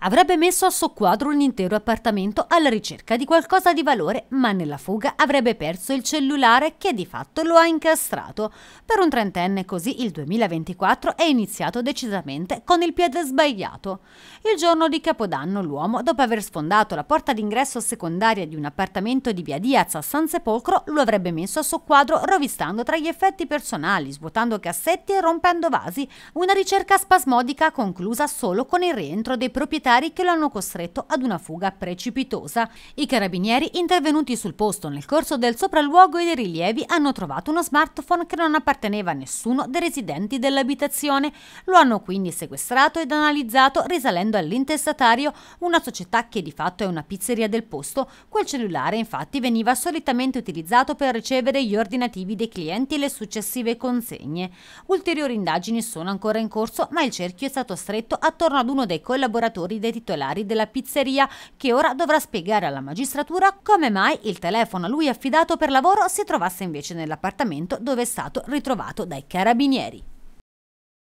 Avrebbe messo a soqquadro un intero appartamento alla ricerca di qualcosa di valore, ma nella fuga avrebbe perso il cellulare che di fatto lo ha incastrato. Per un trentenne così il 2024 è iniziato decisamente con il piede sbagliato. Il giorno di Capodanno l'uomo, dopo aver sfondato la porta d'ingresso secondaria di un appartamento di via Diaz a San Sepolcro, lo avrebbe messo a soqquadro rovistando tra gli effetti personali, svuotando cassetti e rompendo vasi, una ricerca spasmodica conclusa solo con il rientro dei proprietari proprietari che lo hanno costretto ad una fuga precipitosa. I carabinieri intervenuti sul posto nel corso del sopralluogo e dei rilievi hanno trovato uno smartphone che non apparteneva a nessuno dei residenti dell'abitazione. Lo hanno quindi sequestrato ed analizzato risalendo all'intestatario, una società che di fatto è una pizzeria del posto. Quel cellulare infatti veniva solitamente utilizzato per ricevere gli ordinativi dei clienti e le successive consegne. Ulteriori indagini sono ancora in corso ma il cerchio è stato stretto attorno ad uno dei collaboratori lavoratori dei titolari della pizzeria, che ora dovrà spiegare alla magistratura come mai il telefono a lui affidato per lavoro si trovasse invece nell'appartamento dove è stato ritrovato dai carabinieri.